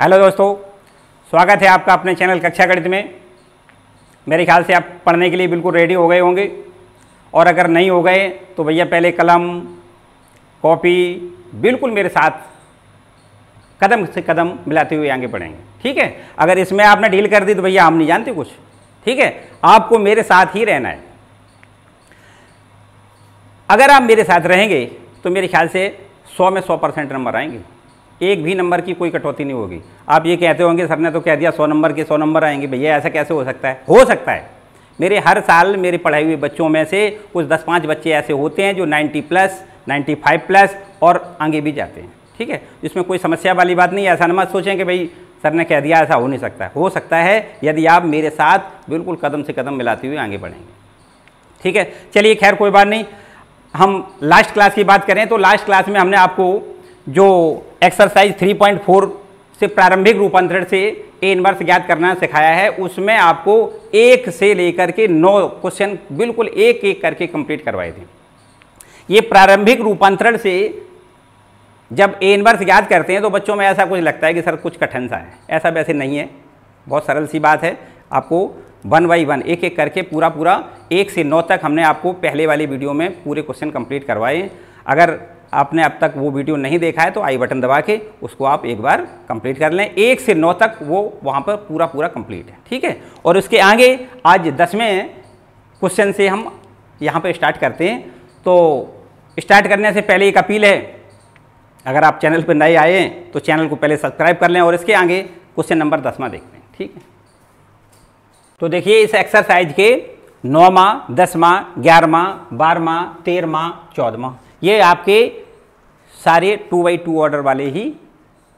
hello दोस्तों स्वागत है आपका अपने चैनल कक्षा गणित में मेरे ख्याल से आप पढ़ने के लिए बिल्कुल रेडी हो गए होंगे और अगर नहीं हो गए तो भैया पहले कलम कॉपी बिल्कुल मेरे साथ कदम से कदम मिलाते हुए आगे बढ़ेंगे ठीक है अगर इसमें आपने डील कर दी तो भैया हम नहीं जानते कुछ ठीक है आपको मेरे साथ ही रहना है अगर आप मेरे साथ रहेंगे तो मेरे ख्याल से सौ में सौ परसेंट नंबर आएंगे एक भी नंबर की कोई कटौती नहीं होगी आप ये कहते होंगे सर ने तो कह दिया सौ नंबर के सौ नंबर आएंगे भैया ऐसा कैसे हो सकता है हो सकता है मेरे हर साल मेरे पढ़ाई हुए बच्चों में से कुछ दस पाँच बच्चे ऐसे होते हैं जो ninety plus ninety five plus और आगे भी जाते हैं ठीक है इसमें कोई समस्या वाली बात नहीं ऐसा मत सोचें कि भाई सर ने कह दिया ऐसा हो नहीं सकता हो सकता है यदि आप मेरे साथ बिल्कुल कदम से कदम मिलाते हुए आगे बढ़ेंगे ठीक है चलिए खैर कोई बात नहीं हम लास्ट क्लास की बात करें तो लास्ट क्लास में हमने आपको जो एक्सरसाइज 3.4 से प्रारंभिक रूपांतरण से ए इनवर्स ज्ञात करना सिखाया है उसमें आपको एक से लेकर के नौ क्वेश्चन बिल्कुल एक एक करके कंप्लीट करवाए थे ये प्रारंभिक रूपांतरण से जब ए इनवर्स याद करते हैं तो बच्चों में ऐसा कुछ लगता है कि सर कुछ कठिन सा है ऐसा वैसे नहीं है बहुत सरल सी बात है आपको वन बाई वन एक एक करके पूरा पूरा एक से नौ तक हमने आपको पहले वाली वीडियो में पूरे क्वेश्चन कंप्लीट करवाए अगर आपने अब तक वो वीडियो नहीं देखा है तो आई बटन दबा के उसको आप एक बार कंप्लीट कर लें एक से नौ तक वो वहाँ पर पूरा पूरा कंप्लीट है ठीक है और उसके आगे आज दसवें क्वेश्चन से हम यहाँ पर स्टार्ट करते हैं तो स्टार्ट करने से पहले एक अपील है अगर आप चैनल पर नए आए तो चैनल को पहले सब्सक्राइब कर लें और इसके आगे क्वेश्चन नंबर दसवा देख लें ठीक है तो देखिए इस एक्सरसाइज के नौवा दसवा ग्यारहवा बारहवा तेरहवा चौदवा ये आपके सारे टू बाई टू ऑर्डर वाले ही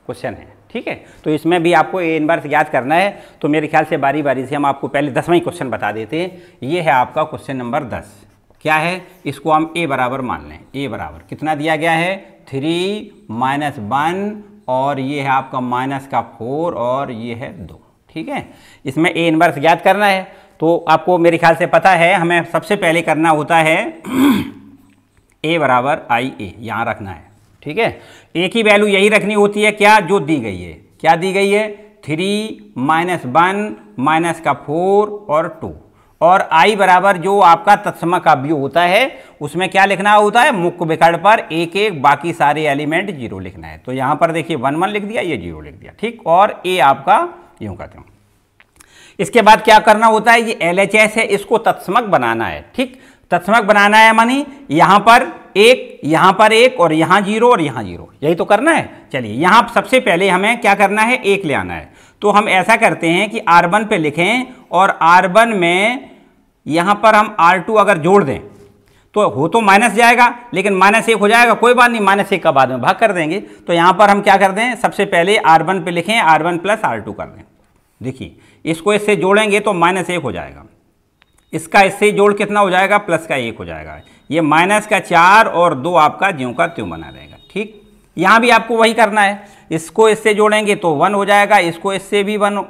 क्वेश्चन हैं ठीक है तो इसमें भी आपको ए इनवर्स याद करना है तो मेरे ख्याल से बारी बारी से हम आपको पहले दसवें क्वेश्चन बता देते हैं ये है आपका क्वेश्चन नंबर दस क्या है इसको हम ए बराबर मान लें ए बराबर कितना दिया गया है थ्री माइनस वन और ये है आपका माइनस का फोर और ये है दो ठीक है इसमें ए इनवर्स याद करना है तो आपको मेरे ख्याल से पता है हमें सबसे पहले करना होता है ए बराबर आई ए यहाँ रखना है ठीक है एक ही वैल्यू यही रखनी होती है क्या जो दी गई है क्या दी गई है थ्री माइनस वन माइनस का फोर और टू और आई बराबर जो आपका तत्समक का व्यू होता है उसमें क्या लिखना होता है मुख्य विकर्ण पर एक एक बाकी सारे एलिमेंट जीरो लिखना है तो यहां पर देखिए वन वन लिख दिया ये जीरो लिख दिया ठीक और ए आपका यूं कहते हैं इसके बाद क्या करना होता है ये एल है इसको तत्समक बनाना है ठीक तत्समक बनाना है मानी यहां पर एक यहाँ पर एक और यहाँ जीरो और यहाँ जीरो यही तो करना है चलिए यहाँ सबसे पहले हमें क्या करना है एक ले आना है तो हम ऐसा करते हैं कि आर वन पर लिखें और आर वन में यहाँ पर हम आर टू अगर जोड़ दें तो हो तो माइनस जाएगा लेकिन माइनस एक हो जाएगा कोई बात नहीं माइनस एक का बाद में भाग कर देंगे तो यहाँ पर हम क्या कर दें सबसे पहले आर वन पर लिखें R one plus R two कर दें देखिए इसको इससे जोड़ेंगे तो माइनस एक हो जाएगा इसका इससे जोड़ कितना हो जाएगा प्लस का एक हो जाएगा ये माइनस का चार और दो आपका ज्यों का त्यों बना रहेगा ठीक यहाँ भी आपको वही करना है इसको इससे जोड़ेंगे तो वन हो जाएगा इसको इससे भी वन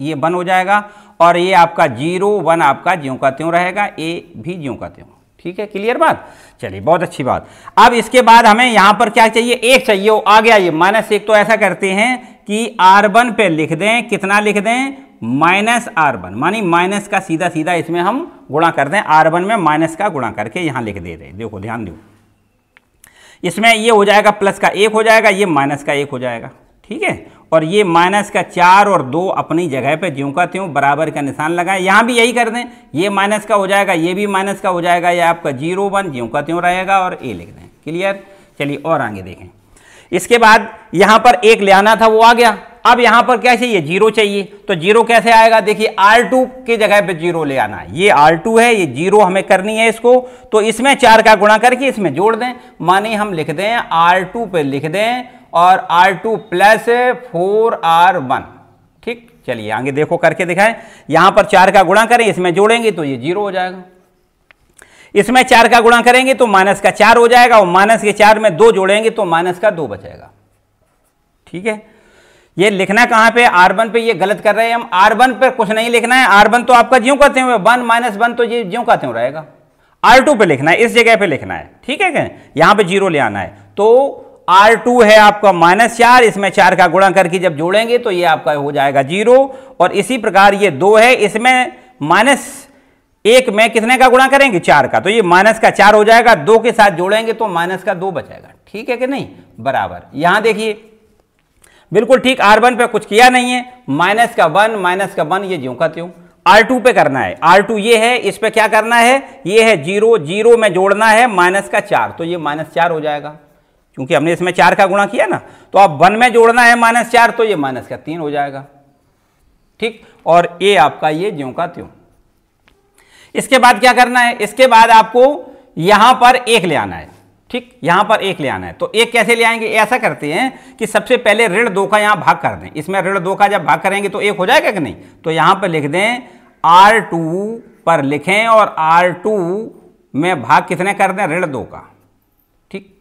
ये वन हो जाएगा और ये आपका जीरो वन आपका ज्यों का त्यों रहेगा ए भी ज्यों का त्यों ठीक है क्लियर बात चलिए बहुत अच्छी बात अब इसके बाद हमें यहां पर क्या चाहिए एक चाहिए आ गया ये माइनस एक तो ऐसा करते हैं कि आर वन पे लिख दें कितना लिख दें माइनस आर वन मानी माइनस का सीधा सीधा इसमें हम गुणा कर दें आर वन में माइनस का गुणा करके यहां लिख दे रहे देखो ध्यान दो इसमें ये हो जाएगा प्लस का एक हो जाएगा ये माइनस का एक हो जाएगा ठीक है और ये माइनस का चार और दो अपनी जगह पे ज्यों का त्यों बराबर का निशान लगाएं यहाँ भी यही कर दें ये माइनस का हो जाएगा ये भी माइनस का हो जाएगा ये आपका जीरो वन ज्यों का त्यों रहेगा और ए लिख दें क्लियर चलिए और आगे देखें इसके बाद यहाँ पर एक ले आना था वो आ गया अब यहां पर क्या चाहिए जीरो चाहिए तो जीरो कैसे आएगा देखिए आर टू की जगह पे जीरो ले आना ये आर टू है ये जीरो हमें करनी है इसको तो इसमें चार का गुणा करके इसमें जोड़ दें माने हम लिख दें आर टू पर लिख दें और R two plus four R one ठीक चलिए आगे देखो करके दिखाएं यहां पर चार का गुणा करें इसमें जोड़ेंगे तो ये जीरो हो जाएगा इसमें चार का गुणा करेंगे तो माइनस का चार हो जाएगा और माइनस के चार में दो जोड़ेंगे तो माइनस का दो बचेगा ठीक है ये लिखना कहां पे आर वन पे ये गलत कर रहे हैं हम आर वन पर कुछ नहीं लिखना है आर वन तो आपका ज्यों कहते हुए वन माइनस वन तो ये ज्यों कहते हुए रहेगा आर टू पे लिखना है इस जगह पे लिखना है ठीक है क्या यहां पे जीरो ले आना है तो आर टू है आपका माइनस चार इसमें चार का गुणा करके जब जोड़ेंगे तो ये आपका हो जाएगा जीरो और इसी प्रकार ये दो है इसमें माइनस एक में कितने का गुणा करेंगे चार का तो ये माइनस का चार हो जाएगा दो के साथ जोड़ेंगे तो माइनस का दो बचेगा ठीक है कि नहीं बराबर यहां देखिए बिल्कुल ठीक आर वन पे कुछ किया नहीं है माइनस का वन माइनस का वन ये ज्यों का त्यों आर टू पे करना है आर टू ये है इस पर क्या करना है ये है जीरो जीरो में जोड़ना है माइनस का चार तो ये माइनस चार हो जाएगा क्योंकि हमने इसमें चार का गुणा किया ना तो आप वन में जोड़ना है माइनस चार तो ये माइनस का तीन हो जाएगा ठीक और ये आपका ये ज्यों का त्यों इसके बाद क्या करना है इसके बाद आपको यहां पर एक ले आना है ठीक यहां पर एक ले आना है तो एक कैसे ले आएंगे ऐसा करते हैं कि सबसे पहले ऋण दो का यहां भाग कर दें इसमें ऋण दो का जब भाग करेंगे तो एक हो जाएगा कि नहीं तो यहां पर लिख दें आर टू पर लिखें और आर टू में भाग कितने कर दें ऋण दो का ठीक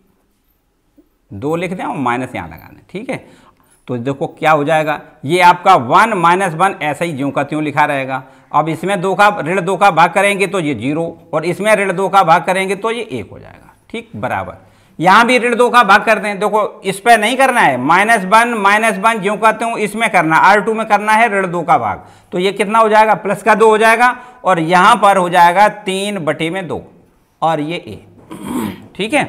दो लिख दें और माइनस यहां लगा दें ठीक है तो देखो क्या हो जाएगा ये आपका वन माइनस वन ऐसा ही ज्यों का त्यों लिखा रहेगा अब इसमें दो का ऋण दो का भाग करेंगे तो ये जीरो और इसमें ऋण दो का भाग करेंगे तो ये एक हो जाएगा ठीक बराबर यहां भी ऋण दो का भाग करते हैं देखो इस पर नहीं करना है माइनस वन माइनस वन जो कहते हो इसमें करना आर टू में करना है ऋण दो का भाग तो ये कितना हो जाएगा प्लस का दो हो जाएगा और यहां पर हो जाएगा तीन बटे में दो और ये ए ठीक है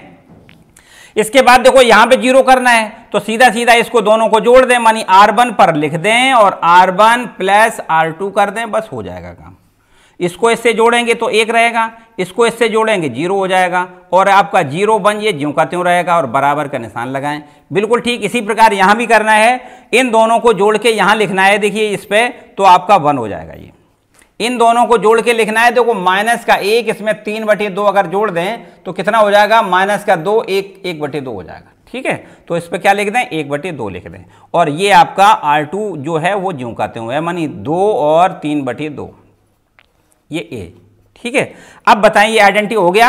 इसके बाद देखो यहां पे जीरो करना है तो सीधा सीधा इसको दोनों को जोड़ दें मानी आर वन पर लिख दें और R one plus R two कर दें बस हो जाएगा काम इसको इससे जोड़ेंगे तो एक रहेगा इसको इससे जोड़ेंगे जीरो हो जाएगा और आपका जीरो वन ये ज्यों का त्यों रहेगा और बराबर का निशान लगाएं बिल्कुल ठीक इसी प्रकार यहाँ भी करना है इन दोनों को जोड़ के यहाँ लिखना है देखिए इस पर तो आपका वन हो जाएगा ये इन दोनों को जोड़ के लिखना है देखो माइनस का एक इसमें तीन बटे दो अगर जोड़ दें तो कितना हो जाएगा माइनस का दो एक एक बटे दो हो जाएगा ठीक है तो इस पर क्या लिख दें एक बटे दो लिख दें और ये आपका आर टू जो है वो ज्यों त्यों है मानी दो और तीन बटे दो ये ए ठीक है अब बताएं ये आइडेंटिटी हो गया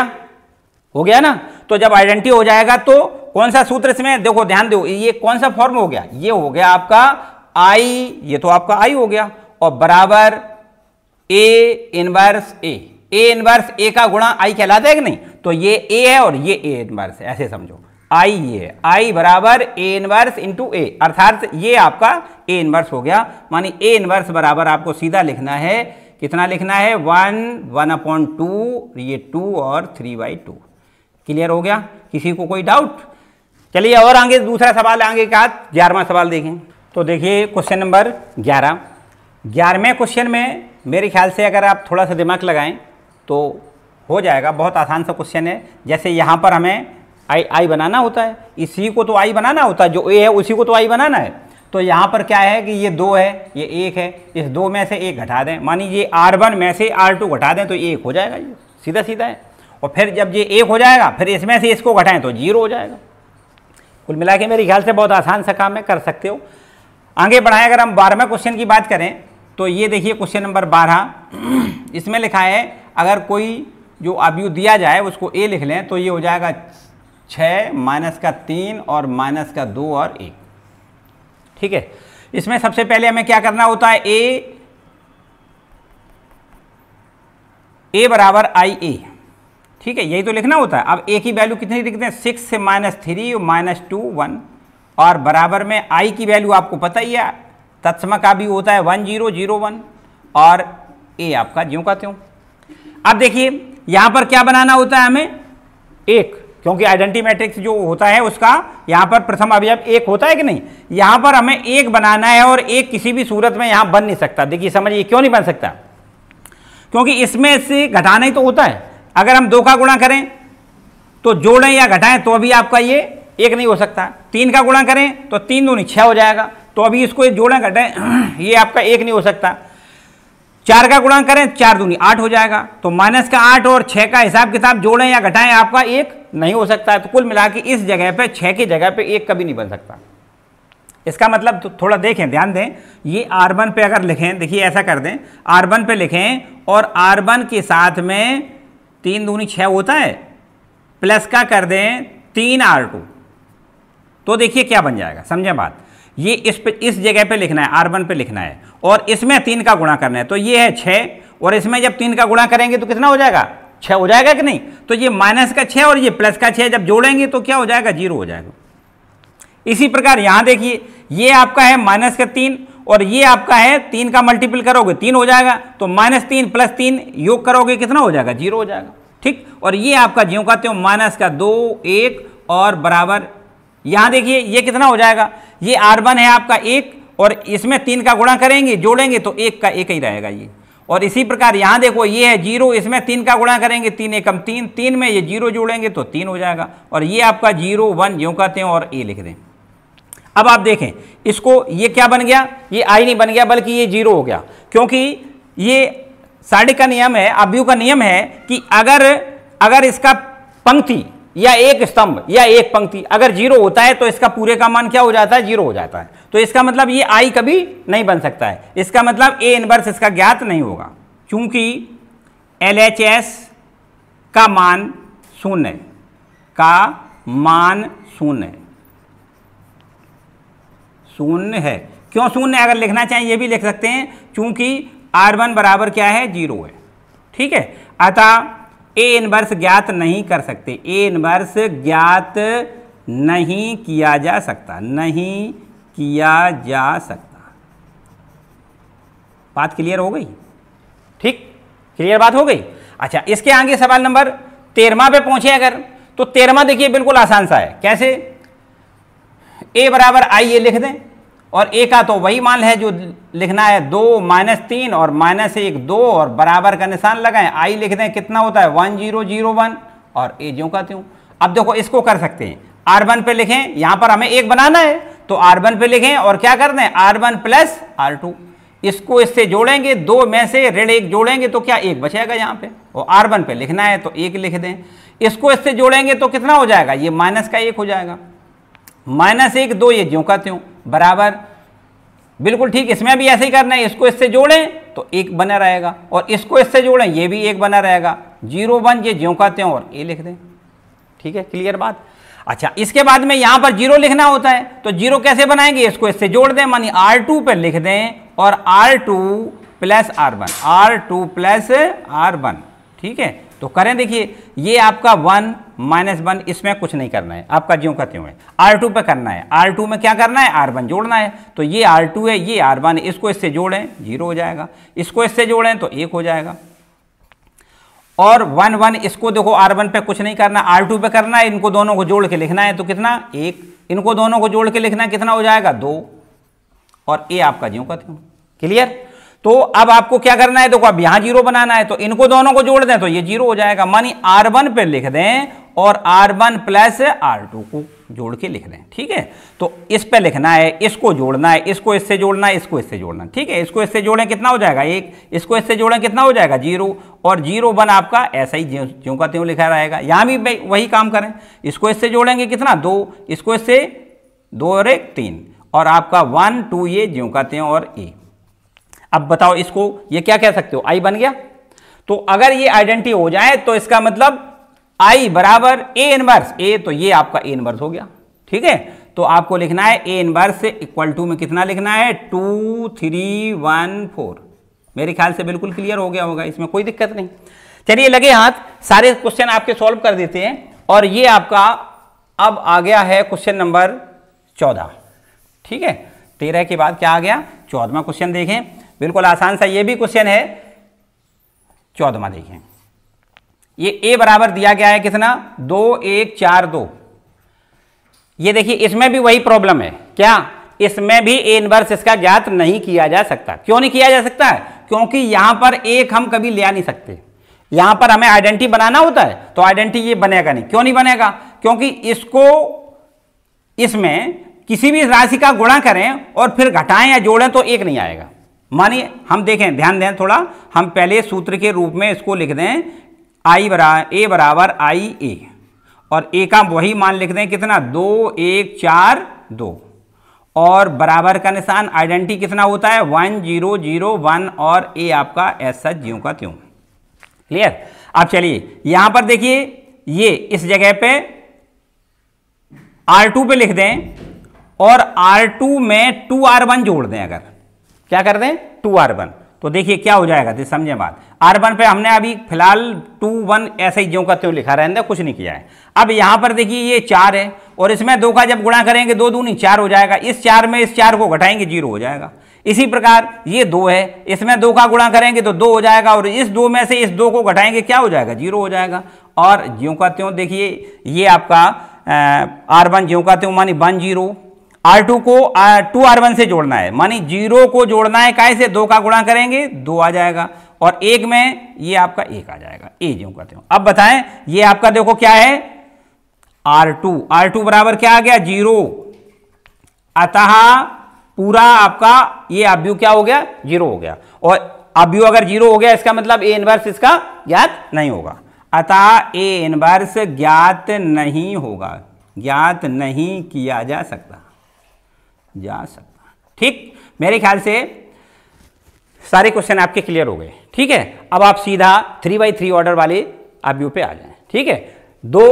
हो गया ना तो जब आइडेंटिटी हो जाएगा तो कौन सा सूत्र इसमें देखो ध्यान दो ये कौन सा फॉर्म हो गया ये हो गया आपका आई ये तो आपका आई हो गया और बराबर A inverse A A inverse ए का गुणा आई कहलाता है कि नहीं तो ये ए है और ये ए इनवर्स है ऐसे समझो आई ये आई बराबर ए इनवर्स इंटू ए अर्थात ये आपका ए इनवर्स हो गया मानी ए इनवर्स बराबर आपको सीधा लिखना है कितना लिखना है वन वन अपॉन टू ये टू और थ्री बाई टू क्लियर हो गया किसी को कोई डाउट चलिए और आगे दूसरा सवाल आगे का ग्यारहवा सवाल देखें तो देखिए क्वेश्चन नंबर ग्यारह ग्यारहवें क्वेश्चन में मेरे ख्याल से अगर आप थोड़ा सा दिमाग लगाएं तो हो जाएगा बहुत आसान सा क्वेश्चन है जैसे यहाँ पर हमें आई आई बनाना होता है इसी को तो आई बनाना होता है जो ए है उसी को तो आई बनाना है तो यहाँ पर क्या है कि ये दो है ये एक है इस दो में से एक घटा दें मानी ये आर वन में से आर टू घटा दें तो एक हो जाएगा ये सीधा सीधा है और फिर जब ये एक हो जाएगा फिर इसमें से इसको घटाएं तो जीरो हो जाएगा कुल मिला के मेरे ख्याल से बहुत आसान सा काम है कर सकते हो आगे बढ़ाएं अगर हम बारहवें क्वेश्चन की बात करें तो ये देखिए क्वेश्चन नंबर बारह इसमें लिखा है अगर कोई जो अवयु दिया जाए उसको ए लिख लें तो ये हो जाएगा छः माइनस का तीन और माइनस का दो और एक ठीक है इसमें सबसे पहले हमें क्या करना होता है ए ए बराबर आई ए ठीक है यही तो लिखना होता है अब ए की वैल्यू कितनी लिखते हैं सिक्स से minus three minus two one और बराबर में आई की वैल्यू आपको पता ही है तत्सम का भी होता है वन जीरो जीरो वन और ए आपका ज्यों का त्यों अब देखिए यहां पर क्या बनाना होता है हमें एक क्योंकि आइडेंटी मैट्रिक्स जो होता है उसका यहाँ पर प्रथम अवयव एक होता है कि नहीं यहाँ पर हमें एक बनाना है और एक किसी भी सूरत में यहाँ बन नहीं सकता देखिए समझिए क्यों नहीं बन सकता क्योंकि इसमें से घटाना ही तो होता है अगर हम दो का गुणा करें तो जोड़ें या घटाएं तो अभी आपका ये एक नहीं हो सकता तीन का गुणा करें तो तीन नहीं छः हो जाएगा तो अभी इसको जोड़ें घटाएं ये आपका एक नहीं हो सकता चार का गुणा करें चार दूनी आठ हो जाएगा तो माइनस का आठ और छः का हिसाब किताब जोड़ें या घटाएं आपका एक नहीं हो सकता है तो कुल मिला के इस जगह पे छः की जगह पे एक कभी नहीं बन सकता इसका मतलब तो थोड़ा देखें ध्यान दें ये आर वन पे अगर लिखें देखिए ऐसा कर दें आर वन पे लिखें और आर वन के साथ में तीन दूनी छः होता है प्लस का कर दें तीन आर टू तो देखिए क्या बन जाएगा समझें बात ये इस पे इस जगह पे लिखना है आर वन पे लिखना है और इसमें तीन का गुणा करना है तो ये है छः और इसमें जब तीन का गुणा करेंगे तो कितना हो जाएगा छः हो जाएगा कि नहीं तो ये माइनस का छः और ये प्लस का छः जब जोड़ेंगे तो क्या हो जाएगा जीरो हो जाएगा इसी प्रकार यहाँ देखिए ये आपका है माइनस का तीन और ये आपका है तीन का मल्टीपल करोगे तीन हो जाएगा तो माइनस तीन प्लस तीन योग करोगे कितना हो जाएगा जीरो हो जाएगा ठीक और ये आपका ज्यों कहते हो माइनस का दो एक और बराबर यहां देखिए ये कितना हो जाएगा ये आर वन है आपका एक और इसमें तीन का गुणा करेंगे जोड़ेंगे तो एक का एक ही रहेगा ये और इसी प्रकार यहाँ देखो ये है जीरो इसमें तीन का गुणा करेंगे तीन एकम तीन तीन में ये जीरो जोड़ेंगे तो तीन हो जाएगा और ये आपका जीरो वन यूँ कहते हैं और ए लिख दें अब आप देखें इसको ये क्या बन गया ये आई नहीं बन गया बल्कि ये जीरो हो गया क्योंकि ये साड़ी का नियम है अभ्यू का नियम है कि अगर अगर इसका पंक्ति या एक स्तंभ या एक पंक्ति अगर जीरो होता है तो इसका पूरे का मान क्या हो जाता है जीरो हो जाता है तो इसका मतलब ये आई कभी नहीं बन सकता है इसका मतलब ए इनवर्स इसका ज्ञात नहीं होगा क्योंकि एल एच एस का मान शून्य का मान शून्य शून्य है क्यों शून्य अगर लिखना चाहें ये भी लिख सकते हैं क्योंकि आर वन बराबर क्या है जीरो है ठीक है अतः ए इनवर्स ज्ञात नहीं कर सकते ए इनवर्स ज्ञात नहीं किया जा सकता नहीं किया जा सकता बात क्लियर हो गई ठीक क्लियर बात हो गई अच्छा इसके आगे सवाल नंबर तेरहवा पे पहुंचे अगर तो तेरहवा देखिए बिल्कुल आसान सा है कैसे ए बराबर आई ये लिख दें और ए का तो वही मान है जो लिखना है दो माइनस तीन और माइनस एक दो और बराबर का निशान लगाएं आई लिख दें कितना होता है वन जीरो जीरो वन और ए ज्यों का त्यों अब देखो इसको कर सकते हैं आर वन पे लिखें यहां पर हमें एक बनाना है तो आर वन पे लिखें और क्या कर दें R one plus R two इसको इससे जोड़ेंगे दो में से ऋण एक जोड़ेंगे तो क्या एक बचेगा यहाँ पे और आर वन पे लिखना है तो एक लिख दें इसको इससे जोड़ेंगे तो कितना हो जाएगा ये माइनस का एक हो जाएगा माइनस एक दो ये ज्यों का त्यों बराबर बिल्कुल ठीक इसमें भी ऐसे ही करना है इसको इससे जोड़ें तो एक बना रहेगा और इसको इससे जोड़ें ये भी एक बना रहेगा जीरो वन ये ज्यों का त्यों और ए लिख दें ठीक है क्लियर बात अच्छा इसके बाद में यहां पर जीरो लिखना होता है तो जीरो कैसे बनाएंगे इसको इससे जोड़ दें मानी आर टू पर लिख दें और R two plus R one R two plus R one ठीक है तो करें देखिए ये आपका वन माइनस वन इसमें कुछ नहीं करना है आपका ज्यो का त्यों है आर टू पर करना है आर टू में क्या करना है आर वन जोड़ना है तो ये आर टू है ये आर वन इसको इससे जोड़ें जीरो हो जाएगा इसको इससे जोड़ें तो एक हो जाएगा और वन वन इसको देखो आर वन पे कुछ नहीं करना आर टू पे करना है इनको दोनों को जोड़ के लिखना है तो कितना एक इनको दोनों को जोड़ के लिखना कितना हो जाएगा दो और ए आपका ज्यों का त्यों क्लियर तो अब आपको क्या करना है देखो अब यहां जीरो बनाना है तो इनको दोनों को जोड़ दें तो ये जीरो हो जाएगा मानी आर वन पे लिख दें और R1 वन प्लस आर को जोड़ के लिख रहे हैं ठीक है तो इस पे लिखना है इसको जोड़ना है इसको इससे जोड़ना है इसको इससे जोड़ना है ठीक है इसको इससे जोड़ें कितना हो जाएगा एक इसको इससे जोड़ें कितना हो जाएगा जीरो और जीरो वन आपका ऐसा ही ज्यों का त्यों लिखा रहेगा यहाँ भी वही काम करें इसको इससे जोड़ेंगे कितना दो इसको इससे दो और एक तीन और आपका वन टू ये ज्यों का त्यों और ए अब बताओ इसको ये क्या कह सकते हो आई बन गया तो अगर ये आइडेंटिटी हो जाए तो इसका मतलब आई बराबर ए इनवर्स ए तो ये आपका ए इनवर्स हो गया ठीक है तो आपको लिखना है ए इनवर्स से इक्वल टू में कितना लिखना है टू थ्री वन फोर मेरे ख्याल से बिल्कुल क्लियर हो गया होगा इसमें कोई दिक्कत नहीं चलिए लगे हाथ सारे क्वेश्चन आपके सॉल्व कर देते हैं और ये आपका अब आ गया है क्वेश्चन नंबर चौदह ठीक है तेरह के बाद क्या आ गया चौदवा क्वेश्चन देखें बिल्कुल आसान सा ये भी क्वेश्चन है चौदवा देखें ये ए बराबर दिया गया है कितना दो एक चार दो ये देखिए इसमें भी वही प्रॉब्लम है क्या इसमें भी ए इनवर्स इसका ज्ञात नहीं किया जा सकता क्यों नहीं किया जा सकता है क्योंकि यहां पर एक हम कभी ले नहीं सकते यहां पर हमें आइडेंटिटी बनाना होता है तो आइडेंटिटी ये बनेगा नहीं क्यों नहीं बनेगा क्योंकि इसको इसमें किसी भी राशि का गुणा करें और फिर घटाएं या जोड़ें तो एक नहीं आएगा मानिए हम देखें ध्यान दें थोड़ा हम पहले सूत्र के रूप में इसको लिख दें आई बरा ए बराबर आई ए और ए का वही मान लिख दें कितना दो एक चार दो और बराबर का निशान आइडेंटिटी कितना होता है वन जीरो जीरो वन और ए आपका ऐसा ज्यों का त्यों क्लियर अब चलिए यहां पर देखिए ये इस जगह पे R2 पे लिख दें और R2 में 2R1 जोड़ दें अगर क्या कर दें 2R1 तो देखिए क्या हो जाएगा समझे बात आर वन पे हमने अभी फिलहाल टू वन ऐसे ही ज्यों का त्यों लिखा रहने कुछ नहीं किया है अब यहाँ पर देखिए ये चार है और इसमें दो का जब गुणा करेंगे दो दूनी चार हो जाएगा इस चार में इस चार को घटाएंगे जीरो हो जाएगा इसी प्रकार ये दो है इसमें दो का गुणा करेंगे तो दो हो जाएगा और इस दो में से इस दो को घटाएंगे क्या हो जाएगा जीरो हो जाएगा और ज्यों का त्यों देखिए ये आपका आर वन ज्यों का त्यों मानी वन जीरो आर टू को टू आर वन से जोड़ना है मानी जीरो को जोड़ना है कैसे दो का गुणा करेंगे दो आ जाएगा और एक में ये आपका एक आ जाएगा ए जो कहते हो अब बताएं ये आपका देखो क्या है आर टू आर टू बराबर क्या आ गया जीरो अतः पूरा आपका ये अभ्यू क्या हो गया जीरो हो गया और अभ्यू अगर जीरो हो गया इसका मतलब ए इनवर्स इसका ज्ञात नहीं होगा अतः ए इनवर्स ज्ञात नहीं होगा ज्ञात नहीं किया जा सकता जा सकता ठीक मेरे ख्याल से सारे क्वेश्चन आपके क्लियर हो गए ठीक है अब आप सीधा थ्री बाई थ्री ऑर्डर वाले आप व्यू पे आ जाए ठीक है दो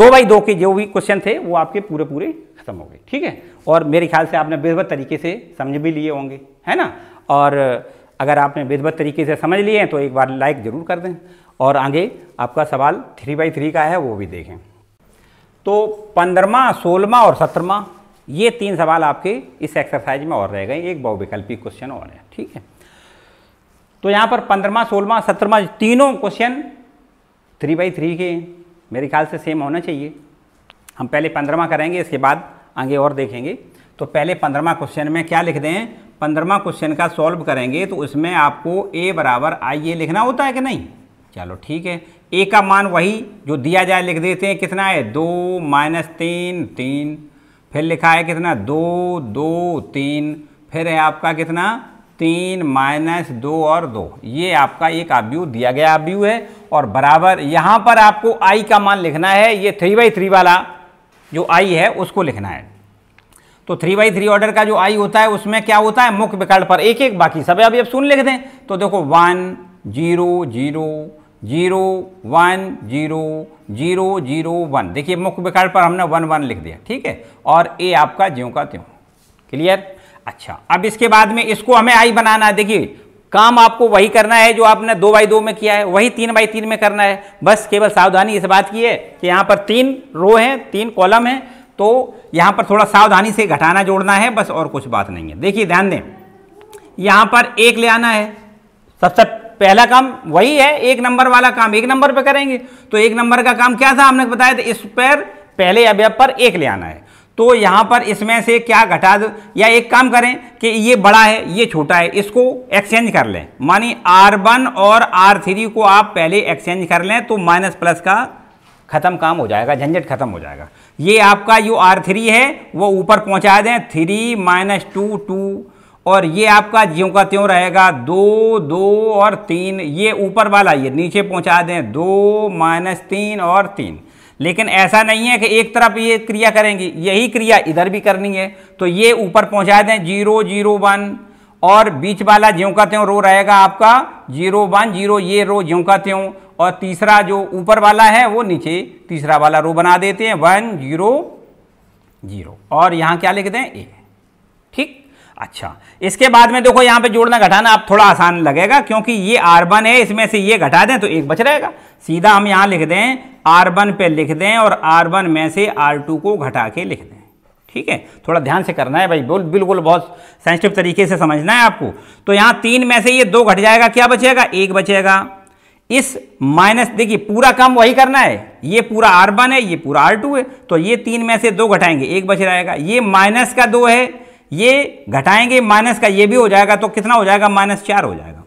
दो बाई दो के जो भी क्वेश्चन थे वो आपके पूरे पूरे खत्म हो गए ठीक है और मेरे ख्याल से आपने बेहतर तरीके से समझ भी लिए होंगे है ना और अगर आपने बेहतर तरीके से समझ लिए हैं तो एक बार लाइक ज़रूर कर दें और आगे आपका सवाल थ्री बाई थ्री का है वो भी देखें तो पंद्रमा सोलहवा और सत्रहवा ये तीन सवाल आपके इस एक्सरसाइज में और रह गए एक बहुविकल्पी क्वेश्चन और है ठीक है तो यहाँ पर पंद्रमा सोलवा सत्रहवा तीनों क्वेश्चन थ्री बाई थ्री के मेरे ख्याल से सेम होना चाहिए हम पहले पंद्रवा करेंगे इसके बाद आगे और देखेंगे तो पहले पंद्रहवा क्वेश्चन में क्या लिख दें पंद्रमा क्वेश्चन का सॉल्व करेंगे तो उसमें आपको ए बराबर आई ए लिखना होता है कि नहीं चलो ठीक है ए का मान वही जो दिया जाए लिख देते हैं कितना है दो माइनस तीन तीन फिर लिखा है कितना दो दो तीन फिर है आपका कितना तीन माइनस दो और दो ये आपका एक आव्यू दिया गया आव्यू है और बराबर यहाँ पर आपको आई का मान लिखना है ये थ्री बाई थ्री वाला जो आई है उसको लिखना है तो थ्री बाई थ्री ऑर्डर का जो आई होता है उसमें क्या होता है मुख्य विकल्प पर एक एक बाकी सब अभी अब सुन लिख दें तो देखो one zero zero zero one zero zero zero one देखिए मुख्य विकल्प पर हमने वन वन लिख दिया ठीक है और ए आपका ज्यों का त्यों क्लियर अच्छा अब इसके बाद में इसको हमें आई बनाना है देखिए काम आपको वही करना है जो आपने दो बाई दो में किया है वही तीन बाई तीन में करना है बस केवल सावधानी इस बात की है कि यहाँ पर तीन रो हैं तीन कॉलम हैं तो यहाँ पर थोड़ा सावधानी से घटाना जोड़ना है बस और कुछ बात नहीं है देखिए ध्यान दें यहाँ पर एक ले आना है सबसे पहला काम वही है एक नंबर वाला काम एक नंबर पर करेंगे तो एक नंबर का काम क्या था हमने बताया था इस पर पहले अब पर एक ले आना है तो यहाँ पर इसमें से क्या घटा दो या एक काम करें कि ये बड़ा है ये छोटा है इसको एक्सचेंज कर लें मानी आर वन और आर थ्री को आप पहले एक्सचेंज कर लें तो माइनस प्लस का ख़त्म काम हो जाएगा झंझट खत्म हो जाएगा ये आपका जो आर थ्री है वो ऊपर पहुँचा दें थ्री माइनस टू टू और ये आपका ज्यों का त्यों रहेगा दो दो और तीन ये ऊपर वाला ये नीचे पहुँचा दें दो माइनस तीन और तीन लेकिन ऐसा नहीं है कि एक तरफ ये क्रिया करेंगी यही क्रिया इधर भी करनी है तो ये ऊपर पहुंचा दें जीरो जीरो वन और बीच वाला ज्यों का त्यों रो रहेगा आपका जीरो वन जीरो ये रो ज्यों का त्यों और तीसरा जो ऊपर वाला है वो नीचे तीसरा वाला रो बना देते हैं वन जीरो जीरो और यहाँ क्या लिख दें ए ठीक अच्छा इसके बाद में देखो यहां पे जोड़ना घटाना आप थोड़ा आसान लगेगा क्योंकि ये आर वन है इसमें से ये घटा दें तो एक बच रहेगा सीधा हम यहाँ लिख दें आर वन पे लिख दें और आर वन में से आर टू को घटा के लिख दें ठीक है थोड़ा ध्यान से करना है भाई बोल बिल्कुल बहुत सेंसिटिव तरीके से समझना है आपको तो यहाँ तीन में से ये दो घट जाएगा क्या बचेगा एक बचेगा इस माइनस देखिए पूरा काम वही करना है ये पूरा आर वन है ये पूरा आर टू है तो ये तीन में से दो घटाएंगे एक बच जाएगा ये माइनस का दो है ये घटाएंगे माइनस का ये भी हो जाएगा तो कितना हो जाएगा माइनस चार हो जाएगा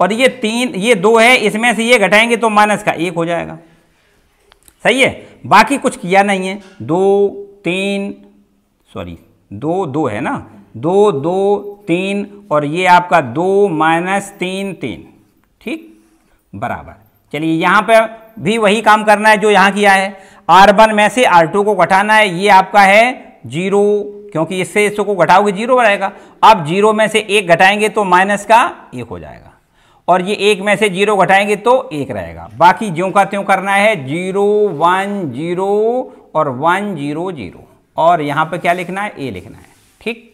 और ये तीन ये दो है इसमें से ये घटाएंगे तो माइनस का एक हो जाएगा सही है बाकी कुछ किया नहीं है दो तीन सॉरी दो दो है ना दो दो तीन और ये आपका दो माइनस तीन तीन ठीक बराबर चलिए यहाँ पे भी वही काम करना है जो यहाँ किया है आर वन में से आर टू को घटाना है ये आपका है जीरो क्योंकि इससे इसको घटाओगे जीरो बनाएगा अब जीरो में से एक घटाएंगे तो माइनस का एक हो जाएगा और ये एक में से जीरो घटाएंगे तो एक रहेगा बाकी ज्यो का त्यों करना है जीरो वन जीरो और वन जीरो जीरो और यहां पर क्या लिखना है ए लिखना है ठीक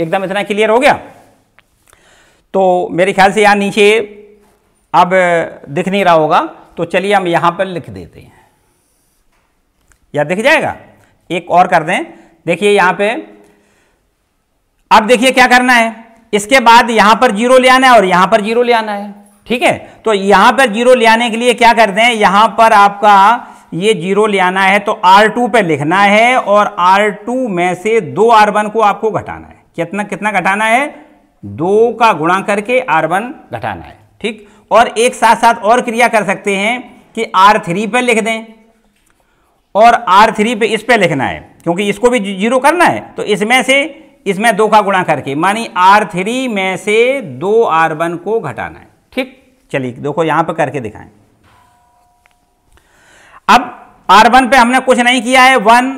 एकदम इतना क्लियर हो गया तो मेरे ख्याल से यहां नीचे अब दिख नहीं रहा होगा तो चलिए हम यहां पर लिख देते हैं या दिख जाएगा एक और कर दें देखिए यहां पे अब देखिए क्या करना है इसके बाद यहां पर जीरो ले आना है और यहां पर जीरो ले आना है ठीक है तो यहां पर जीरो ले आने के लिए क्या करते हैं यहां पर आपका ये जीरो ले आना है तो R2 टू पे लिखना है और R2 में से दो आर को आपको घटाना है कितना कितना घटाना है दो का गुणा करके R1 घटाना है ठीक और एक साथ साथ और क्रिया कर सकते हैं कि आर थ्री पे लिख दें और आर थ्री पे इस पे लिखना है क्योंकि इसको भी जीरो करना है तो इसमें से इसमें दो का गुणा करके मानी आर थ्री में से दो आर वन को घटाना है ठीक चलिए देखो यहां पर करके दिखाएं अब आर वन पे हमने कुछ नहीं किया है वन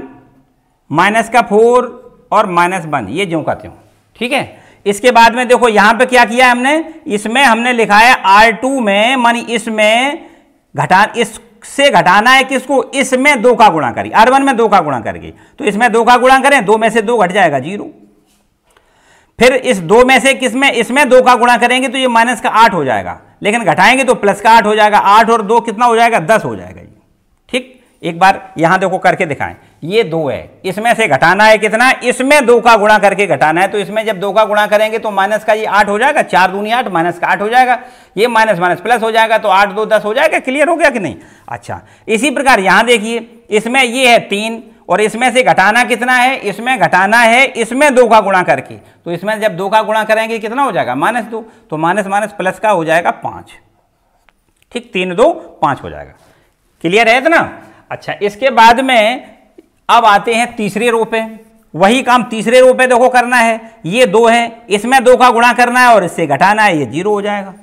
माइनस का फोर और माइनस वन ये जो का त्यों ठीक है इसके बाद में देखो यहां पे क्या किया हमने इसमें हमने लिखा है आर टू में मानी इसमें घटा इस से घटाना है किसको इसमें दो का गुणा करिए आर वन में दो का गुणा करके तो इसमें दो का गुणा करें दो में से दो घट जाएगा जीरो फिर इस दो में से किसमें इसमें दो का गुणा करेंगे तो ये माइनस का आठ हो जाएगा लेकिन घटाएंगे तो प्लस का आठ हो जाएगा आठ और दो कितना हो जाएगा दस हो जाएगा ये ठीक एक बार यहां देखो करके दिखाएं ये दो है इसमें से घटाना है कितना इसमें दो का गुणा करके घटाना है तो इसमें जब दो का गुणा करेंगे तो माइनस का ये आठ हो जाएगा चार दूनी आठ माइनस का आठ हो जाएगा ये माइनस माइनस प्लस हो जाएगा तो आठ दो दस हो जाएगा क्लियर हो गया कि नहीं अच्छा इसी प्रकार यहां देखिए इसमें ये है तीन और इसमें से घटाना कितना है इसमें घटाना है इसमें दो का गुणा करके तो इसमें जब दो का गुणा करेंगे कितना हो जाएगा माइनस दो तो माइनस माइनस प्लस का हो जाएगा पांच ठीक तीन दो पांच हो जाएगा क्लियर है इतना अच्छा इसके बाद में अब आते हैं तीसरे रो पे वही काम तीसरे रो पे देखो करना है ये दो है इसमें दो का गुणा करना है और इससे घटाना है ये जीरो हो जाएगा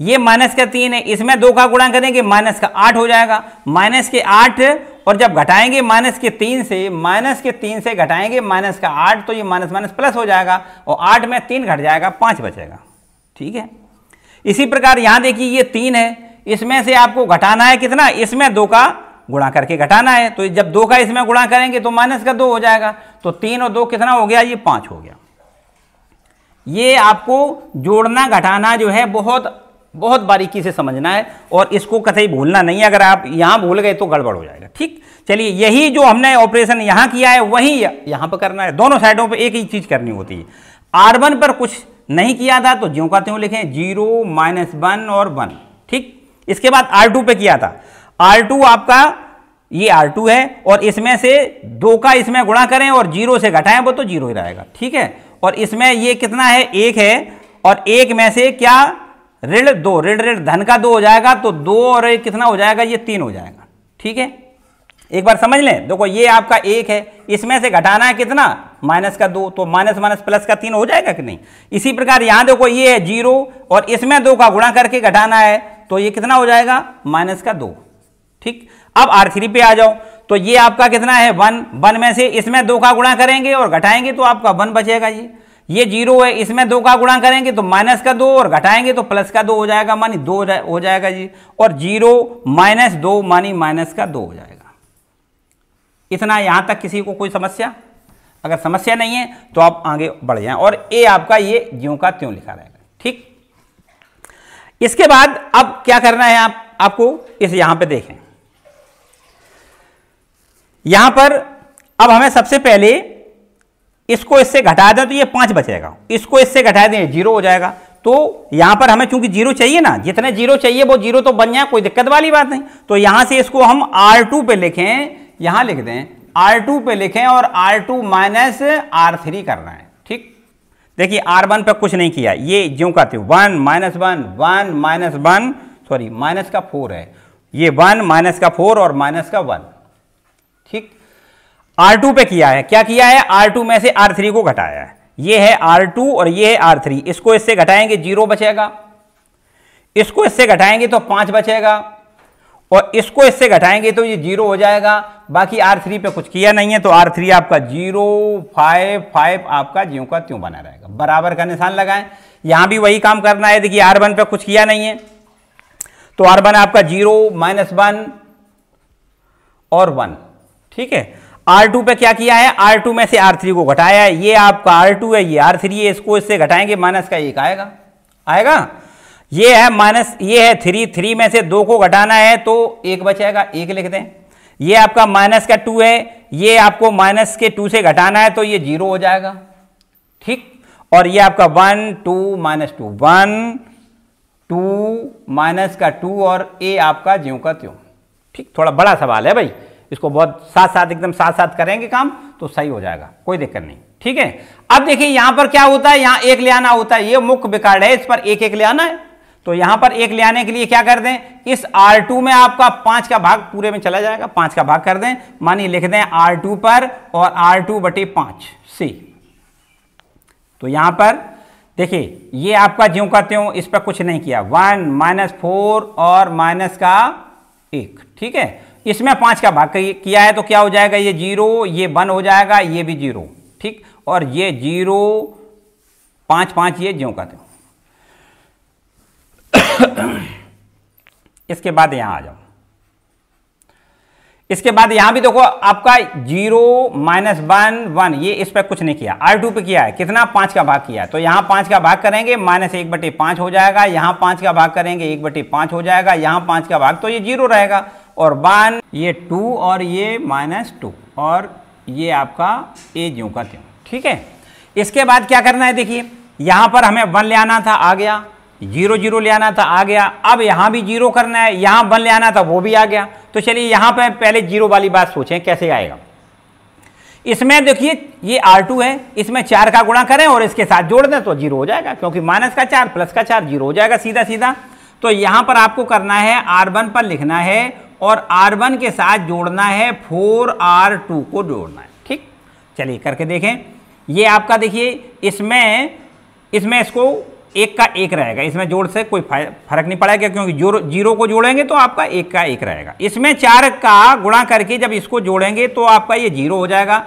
ये माइनस का तीन है इसमें दो का गुणा करेंगे माइनस का आठ हो जाएगा माइनस के आठ और जब घटाएंगे माइनस के तीन से माइनस के तीन से घटाएंगे माइनस का आठ तो ये माइनस माइनस प्लस हो जाएगा और आठ में तीन घट जाएगा पांच बचेगा ठीक है इसी प्रकार यहां देखिए ये तीन है इसमें से आपको घटाना है कितना इसमें दो का गुणा करके घटाना है तो जब दो का इसमें गुणा करेंगे तो माइनस का दो हो जाएगा तो तीन और दो कितना हो गया ये पांच हो गया ये आपको जोड़ना घटाना जो है बहुत बहुत बारीकी से समझना है और इसको कतई भूलना नहीं है अगर आप यहाँ भूल गए तो गड़बड़ हो जाएगा ठीक चलिए यही जो हमने ऑपरेशन यहाँ किया है वही यहाँ पर करना है दोनों साइडों पर एक ही चीज़ करनी होती है आर वन पर कुछ नहीं किया था तो ज्यों का त्यों लिखें जीरो माइनस वन और वन ठीक इसके बाद आर टू पर किया था आर टू आपका ये आर टू है और इसमें से दो का इसमें गुणा करें और जीरो से घटाएं वो तो जीरो ही रहेगा ठीक है और इसमें ये कितना है एक है और एक में से क्या ऋण दो ऋण ऋण धन का दो हो जाएगा तो दो और एक कितना हो जाएगा ये तीन हो जाएगा ठीक है एक बार समझ लें देखो ये आपका एक है इसमें से घटाना है कितना माइनस का दो तो माइनस माइनस प्लस का तीन हो जाएगा कि नहीं इसी प्रकार यहां देखो ये है जीरो और इसमें दो का गुणा करके घटाना है तो ये कितना हो जाएगा माइनस का दो ठीक अब आर थ्री पे आ जाओ तो ये आपका कितना है वन वन में से इसमें दो का गुणा करेंगे और घटाएंगे तो आपका वन बचेगा ये ये जीरो है इसमें दो का गुणा करेंगे तो माइनस का दो और घटाएंगे तो प्लस का दो हो जाएगा मानी दो हो, जाएगा जी और जीरो माइनस दो मानी माइनस का दो हो जाएगा इतना यहां तक किसी को कोई समस्या अगर समस्या नहीं है तो आप आगे बढ़ जाएं और ए आपका ये ज्यों का त्यों लिखा रहेगा ठीक इसके बाद अब क्या करना है आप आपको इस यहां पर देखें यहां पर अब हमें सबसे पहले इसको इससे घटा दें तो ये पाँच बचेगा इसको इससे घटा दें जीरो हो जाएगा तो यहाँ पर हमें चूंकि जीरो चाहिए ना जितने जीरो चाहिए वो जीरो तो बन जाए कोई दिक्कत वाली बात नहीं तो यहाँ से इसको हम आर टू पर लिखें यहाँ लिख दें आर टू पर लिखें और R two minus R three करना है ठीक देखिए आर वन पर कुछ नहीं किया ये जो कहते त्यों one minus one one minus one sorry minus का फोर है ये वन माइनस का फोर और माइनस का वन ठीक R2 पे किया है क्या किया है R2 में से R3 को घटाया है ये है R2 और ये है R3 इसको इससे घटाएंगे जीरो बचेगा इसको इससे घटाएंगे तो पांच बचेगा और इसको इससे घटाएंगे तो ये जीरो हो जाएगा बाकी आर थ्री पे कुछ किया नहीं है तो आर थ्री आपका जीरो फाइव फाइव आपका ज्यों का त्यों बना रहेगा बराबर का निशान लगाएं यहां भी वही काम करना है देखिए आर वन पे कुछ किया नहीं है तो आर वन आपका जीरो माइनस वन और वन ठीक है R2 पे क्या किया है R2 में से R3 को घटाया है ये आपका R2 है ये R3 है इसको इससे घटाएंगे माइनस का एक आएगा आएगा ये है माइनस ये है थ्री थ्री में से दो को घटाना है तो एक बचेगा एक लिख दें ये आपका माइनस का टू है ये आपको माइनस के टू से घटाना है तो ये जीरो हो जाएगा ठीक और ये आपका one two minus two one two minus का टू और ए आपका ज्यों का त्यों ठीक थोड़ा बड़ा सवाल है भाई इसको बहुत साथ साथ एकदम साथ साथ करेंगे काम तो सही हो जाएगा कोई दिक्कत नहीं ठीक है अब देखिए यहां पर क्या होता है यहां एक ले आना होता है ये मुख्य विकार है इस पर एक एक ले आना है तो यहां पर एक ले आने के लिए क्या कर दें इस R2 में आपका पांच का भाग पूरे में चला जाएगा पांच का भाग कर दें मानिए लिख दें R2 पर और R2 टू बटे पांच सी तो यहां पर देखिए ये आपका ज्यो का हो इस पर कुछ नहीं किया वन माइनस फोर और माइनस का एक ठीक है इसमें पांच का भाग किया है तो क्या हो जाएगा ये जीरो ये वन हो जाएगा ये भी जीरो ठीक और ये जीरो पांच पांच ये ज्यो का त्यों इसके बाद यहां आ जाओ इसके बाद यहां भी देखो आपका जीरो माइनस वन वन ये इस पर कुछ नहीं किया आर टू पे किया है कितना पांच का भाग किया है तो यहां पांच का भाग करेंगे माइनस एक बटे पांच हो जाएगा यहां पांच का भाग करेंगे एक बटे पांच हो जाएगा यहां पांच का भाग तो ये जीरो रहेगा और वन ये टू और ये माइनस टू और ये आपका ए जो का त्यों ठीक है इसके बाद क्या करना है देखिए यहाँ पर हमें वन ले आना था आ गया जीरो जीरो ले आना था आ गया अब यहाँ भी जीरो करना है यहाँ वन ले आना था वो भी आ गया तो चलिए यहाँ पर पहले जीरो वाली बात सोचें कैसे आएगा इसमें देखिए ये R2 है इसमें चार का गुणा करें और इसके साथ जोड़ दें तो जीरो हो जाएगा क्योंकि माइनस का चार प्लस का चार जीरो हो जाएगा सीधा सीधा तो यहां पर आपको करना है R1 पर लिखना है और आर वन के साथ जोड़ना है फोर आर टू को जोड़ना है ठीक चलिए करके देखें ये आपका देखिए इसमें इसमें इसको एक का एक रहेगा इसमें जोड़ से कोई फर्क नहीं पड़ेगा क्योंकि जो जीरो को जोड़ेंगे तो आपका एक का एक रहेगा इसमें चार का गुणा करके जब इसको जोड़ेंगे तो आपका ये जीरो हो जाएगा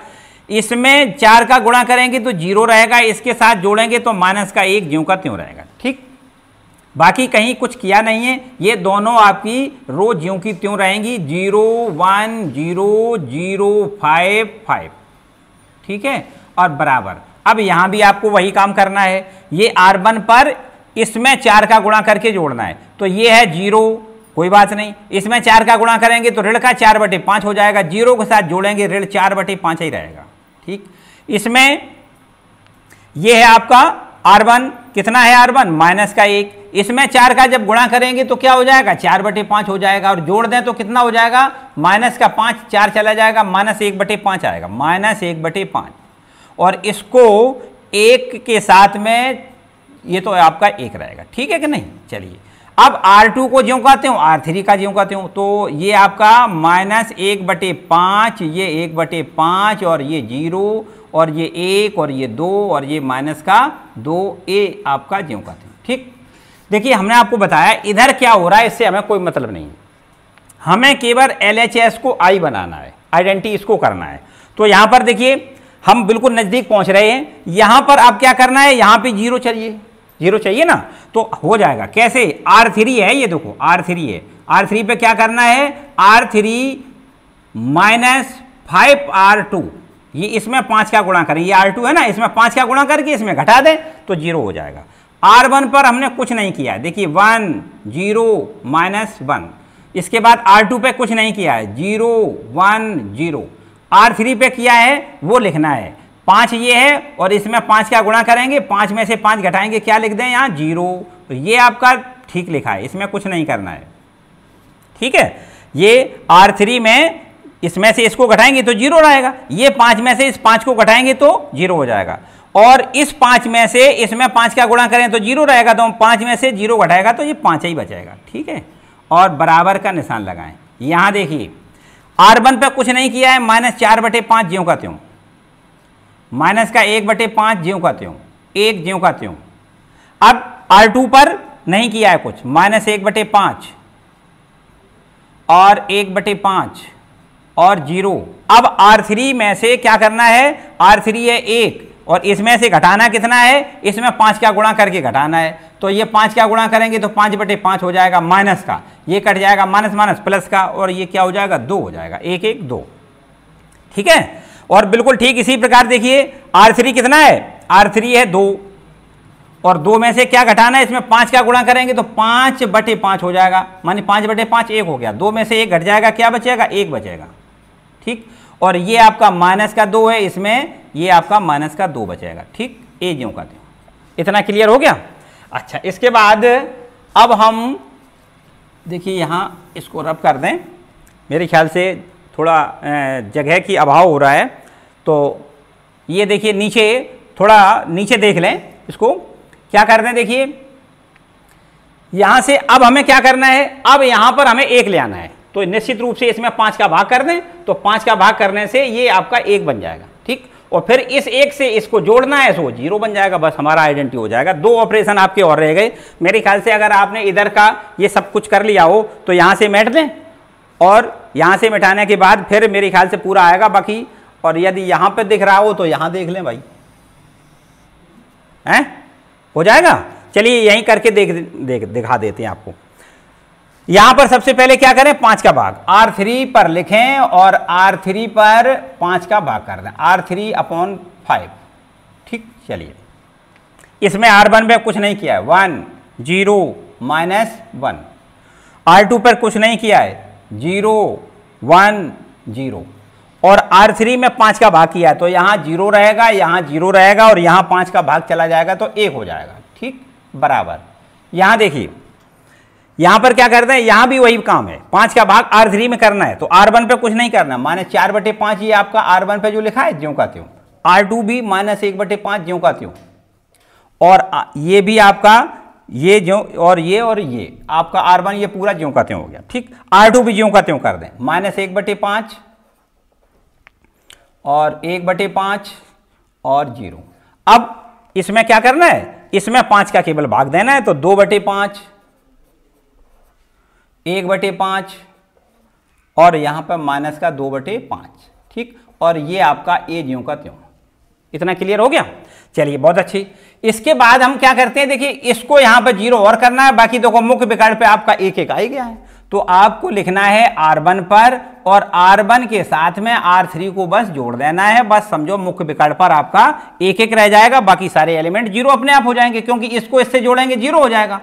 इसमें चार का गुणा करेंगे तो जीरो रहेगा इसके साथ जोड़ेंगे तो माइनस का एक ज्यों का त्यों रहेगा बाकी कहीं कुछ किया नहीं है ये दोनों आपकी रो ज्यों की त्यों रहेंगी zero one zero zero five five ठीक है और बराबर अब यहां भी आपको वही काम करना है ये आर वन पर इसमें चार का गुणा करके जोड़ना है तो ये है जीरो कोई बात नहीं इसमें चार का गुणा करेंगे तो ऋण का चार बटे पांच हो जाएगा जीरो के साथ जोड़ेंगे ऋण चार बटे पांच ही रहेगा ठीक इसमें यह है आपका आर वन कितना है आर वन माइनस का एक इसमें चार का जब गुणा करेंगे तो क्या हो जाएगा चार बटे पाँच हो जाएगा और जोड़ दें तो कितना हो जाएगा माइनस का पाँच चार चला जाएगा माइनस एक बटे पाँच आएगा माइनस एक बटे पाँच और इसको एक के साथ में ये तो आपका एक रहेगा ठीक है कि नहीं चलिए अब टू को ज्यों कहते आर थ्री का ज्यों कहते हो तो ये आपका माइनस एक बटे पाँच ये एक बटे पाँच और ये जीरो और ये एक और ये दो और ये माइनस का दो ए आपका ज्यों का त्यों ठीक देखिए हमने आपको बताया इधर क्या हो रहा है इससे हमें कोई मतलब नहीं हमें केवल एल एच एस को आई बनाना है आइडेंटिटी इसको करना है तो यहां पर देखिए हम बिल्कुल नज़दीक पहुंच रहे हैं यहां पर आप क्या करना है यहां पे जीरो चाहिए जीरो चाहिए ना तो हो जाएगा कैसे आर थ्री है ये देखो आर थ्री है आर थ्री पे क्या करना है R three minus five R two ये इसमें पाँच का गुणा करें ये आर टू है ना इसमें पाँच का गुणा करके इसमें घटा दें तो जीरो हो जाएगा आर वन पर हमने कुछ नहीं किया है देखिए वन जीरो माइनस वन इसके बाद R2 पे कुछ नहीं किया है zero one zero R three पे किया है वो लिखना है पाँच ये है और इसमें पाँच का गुणा करेंगे पाँच में से पाँच घटाएंगे क्या लिख दें यहाँ जीरो तो ये आपका ठीक लिखा है इसमें कुछ नहीं करना है ठीक है ये आर थ्री में इसमें से इसको घटाएंगे तो जीरो रहेगा ये पांच में से इस पांच को घटाएंगे तो जीरो हो जाएगा और इस पांच में से इसमें पांच का गुणा करें तो जीरो रहेगा तो हम पांच में से जीरो घटाएगा तो ये पांच ही बचेगा ठीक है और बराबर का निशान लगाएं यहां देखिए आर वन पर कुछ नहीं किया है माइनस चार बटे पांच ज्यों का त्यों माइनस का एक बटे पांच ज्यों का त्यों एक ज्यों का त्यों अब आर टू पर नहीं किया है कुछ माइनस एक बटे पांच और एक बटे पांच और जीरो अब आर थ्री में से क्या करना है आर थ्री है एक और इसमें से घटाना कितना है इसमें पाँच का गुणा करके घटाना है तो ये पाँच का गुणा करेंगे तो पाँच बटे पाँच हो जाएगा माइनस का ये कट जाएगा माइनस माइनस प्लस का और ये क्या हो जाएगा दो हो जाएगा एक एक दो ठीक है और बिल्कुल ठीक इसी प्रकार देखिए आर थ्री कितना है आर थ्री है दो और दो में से क्या घटाना है इसमें पाँच का गुणा करेंगे तो पाँच बटे पाँच हो जाएगा मानी पाँच बटे पाँच एक हो गया दो में से एक घट जाएगा क्या बचेगा एक बचेगा ठीक और ये आपका माइनस का दो है इसमें ये आपका माइनस का दो बचेगा ठीक ए जो का दो इतना क्लियर हो गया अच्छा इसके बाद अब हम देखिए यहाँ इसको रब कर दें मेरे ख्याल से थोड़ा जगह की अभाव हो रहा है तो ये देखिए नीचे थोड़ा नीचे देख लें इसको क्या कर दें देखिए यहाँ से अब हमें क्या करना है अब यहाँ पर हमें एक ले आना है तो निश्चित रूप से इसमें पाँच का भाग कर दें तो पाँच का भाग करने से ये आपका एक बन जाएगा ठीक और फिर इस एक से इसको जोड़ना है सो जीरो बन जाएगा बस हमारा आइडेंटिटी हो जाएगा दो ऑपरेशन आपके और रह गए मेरे ख्याल से अगर आपने इधर का ये सब कुछ कर लिया हो तो यहाँ से मेट दें और यहाँ से मिटाने के बाद फिर मेरे ख्याल से पूरा आएगा बाकी और यदि यहाँ पर दिख रहा हो तो यहाँ देख लें भाई हैं हो जाएगा चलिए यहीं करके देख, देख दिखा देते हैं आपको यहां पर सबसे पहले क्या करें पांच का भाग आर थ्री पर लिखें और आर थ्री पर पांच का भाग कर दें आर थ्री अपॉन फाइव ठीक चलिए इसमें आर वन पर कुछ नहीं किया है one zero minus one R two पर कुछ नहीं किया है जीरो वन जीरो और आर थ्री में पाँच का भाग किया है तो यहाँ जीरो रहेगा यहाँ जीरो रहेगा और यहाँ पाँच का भाग चला जाएगा तो एक हो जाएगा ठीक बराबर यहाँ देखिए यहां पर क्या करते हैं यहां भी वही काम है पांच का भाग आर थ्री में करना है तो आर वन पे कुछ नहीं करना माइनस चार बटे पांच ये आपका आर वन पे जो लिखा है ज्यों का त्यों आर टू भी माइनस एक बटे पांच ज्यों का त्यों और ये भी आपका ये ज्यो और ये और ये आपका आर वन ये पूरा ज्यों का त्यों हो गया ठीक आर टू भी ज्यों का त्यों कर दें माइनस एक बटे पांच और एक बटे पांच और जीरो अब इसमें क्या करना है इसमें पांच का केवल भाग देना है तो दो बटे पांच एक बटे पांच और यहां पर माइनस का दो बटे पांच ठीक और ये आपका ए जो का त्यों इतना क्लियर हो गया चलिए बहुत अच्छी इसके बाद हम क्या करते हैं देखिए इसको यहां पर जीरो और करना है बाकी देखो मुख्य विकल्प पे आपका एक एक आ ही गया है तो आपको लिखना है आर वन पर और आर वन के साथ में आर थ्री को बस जोड़ देना है बस समझो मुख्य विकल्प पर आपका एक एक रह जाएगा बाकी सारे एलिमेंट जीरो अपने आप हो जाएंगे क्योंकि इसको इससे जोड़ेंगे जीरो हो जाएगा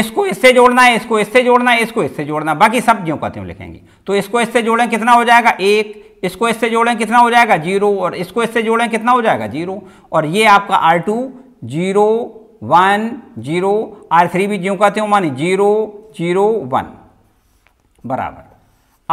इसको इससे जोड़ना है इसको इससे जोड़ना है इसको इससे जोड़ना बाकी सब ज्यों का त्यों लिखेंगे तो इसको इससे जोड़ें कितना हो जाएगा एक इसको इससे जोड़ें कितना हो जाएगा जीरो और इसको इससे जोड़ें कितना हो जाएगा जीरो और ये आपका R two zero one zero R three भी ज्यों का त्यों मानी जीरो जीरो वन बराबर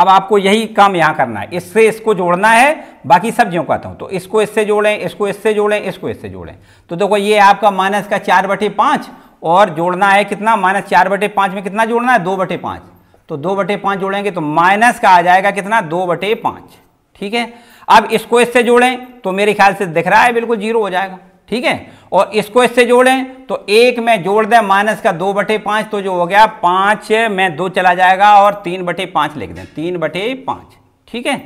अब आपको यही काम यहां करना है इससे इसको जोड़ना है बाकी सब ज्यों कहता हूँ तो इसको इससे जोड़ें इसको इससे जोड़ें इसको इससे जोड़ें तो देखो ये आपका माइनस का चार बटे पांच और जोड़ना है कितना माइनस चार बटे पांच में कितना जोड़ना है दो बटे पांच तो दो बटे पांच जोड़ेंगे तो माइनस का आ जाएगा कितना दो बटे पांच ठीक है अब इसको इससे जोड़ें तो मेरे ख्याल से दिख रहा है बिल्कुल जीरो हो जाएगा ठीक है और इसको इससे जोड़ें तो एक में जोड़ दें माइनस का दो बटे पांच तो जो हो गया पांच में दो चला जाएगा और तीन बटे पांच लिख दें तीन बटे पांच ठीक है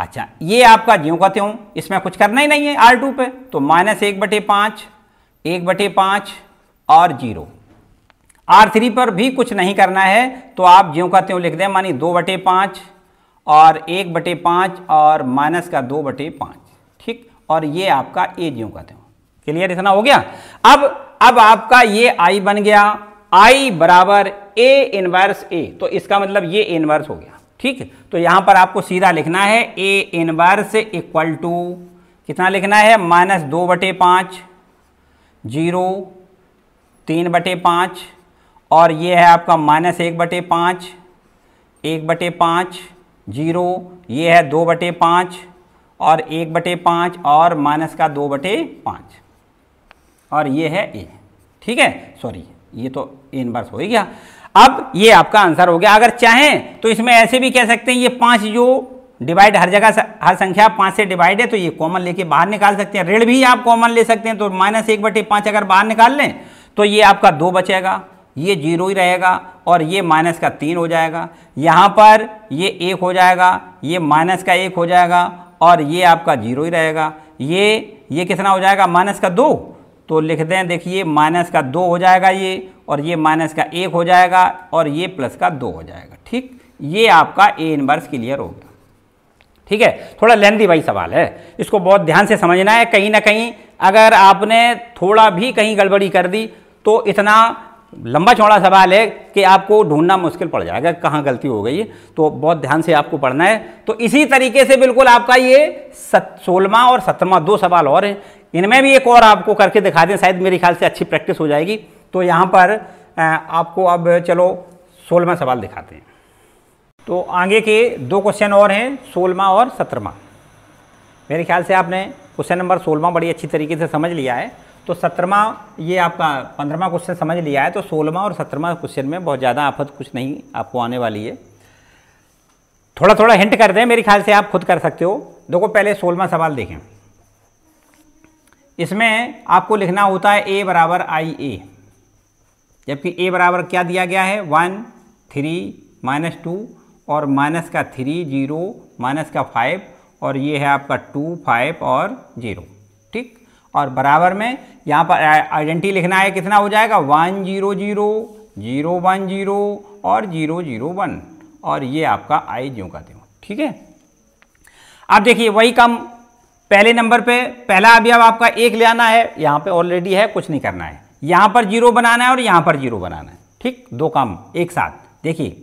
अच्छा ये आपका ज्यों का त्यों इसमें कुछ करना ही नहीं है आर टू पे तो माइनस एक बटे पांच एक बटे पांच और जीरो आर थ्री पर भी कुछ नहीं करना है तो आप ज्यो का त्यों लिख दें मानी दो बटे पांच और एक बटे पांच और माइनस का दो बटे पांच ठीक और ये आपका ए ज्यो का त्यों क्लियर इतना हो गया अब अब आपका ये आई बन गया आई बराबर ए इनवर्स ए तो इसका मतलब ये इनवर्स हो गया ठीक तो यहां पर आपको सीधा लिखना है ए इनवर्स इक्वल टू कितना लिखना है माइनस दो बटे पांच जीरो तीन बटे पाँच और ये है आपका माइनस एक बटे पाँच एक बटे पाँच जीरो ये है दो बटे पाँच और एक बटे पाँच और माइनस का दो बटे पाँच और ये है ए ठीक है सॉरी ये तो इन बर्स हो ही गया अब ये आपका आंसर हो गया अगर चाहें तो इसमें ऐसे भी कह सकते हैं ये पाँच जो डिवाइड हर जगह हर संख्या पाँच से डिवाइड है तो ये कॉमन लेके बाहर निकाल सकते हैं ऋण भी आप कॉमन ले सकते हैं तो माइनस एक बटे पाँच अगर बाहर निकाल लें तो ये आपका दो बचेगा ये जीरो ही रहेगा और ये माइनस का तीन हो जाएगा यहाँ पर ये एक हो जाएगा ये माइनस का एक हो जाएगा और ये आपका जीरो ही रहेगा ये ये कितना हो जाएगा माइनस का दो तो लिख दें देखिए माइनस का दो हो जाएगा ये और ये माइनस का एक हो जाएगा और ये प्लस का दो हो जाएगा ठीक ये आपका ए इनवर्स क्लियर हो गया ठीक है थोड़ा लेंदी भाई सवाल है इसको बहुत ध्यान से समझना है कहीं ना कहीं अगर आपने थोड़ा भी कहीं गड़बड़ी कर दी तो इतना लंबा चौड़ा सवाल है कि आपको ढूंढना मुश्किल पड़ जाएगा कहाँ गलती हो गई तो बहुत ध्यान से आपको पढ़ना है तो इसी तरीके से बिल्कुल आपका ये सत सोलवा और सत्रवा दो सवाल और हैं इनमें भी एक और आपको करके दिखा दें शायद मेरे ख्याल से अच्छी प्रैक्टिस हो जाएगी तो यहाँ पर आपको अब चलो सोलवा सवाल दिखाते हैं तो आगे के दो क्वेश्चन और हैं सोलवा और सत्रवा मेरे ख्याल से आपने क्वेश्चन नंबर सोलवा बड़ी अच्छी तरीके से समझ लिया है तो सत्रहवा ये आपका पंद्रहवा क्वेश्चन समझ लिया है तो सोलहवा और सत्रहवा क्वेश्चन में बहुत ज़्यादा आफत कुछ नहीं आपको आने वाली है थोड़ा थोड़ा हिंट कर दें मेरे ख्याल से आप खुद कर सकते हो देखो पहले सोलहवा सवाल देखें इसमें आपको लिखना होता है ए बराबर आई ए जबकि ए बराबर क्या दिया गया है वन थ्री माइनस टू और माइनस का थ्री जीरो माइनस का फाइव और ये है आपका टू फाइव और जीरो और बराबर में यहाँ पर आइडेंटिटी लिखना है कितना हो जाएगा one zero zero zero one zero और जीरो जीरो वन और ये आपका आई ज्यों का त्यों ठीक है अब देखिए वही काम पहले नंबर पे पहला अभी अब आपका एक ले आना है यहाँ पे ऑलरेडी है कुछ नहीं करना है यहाँ पर जीरो बनाना है और यहाँ पर जीरो बनाना है ठीक दो काम एक साथ देखिए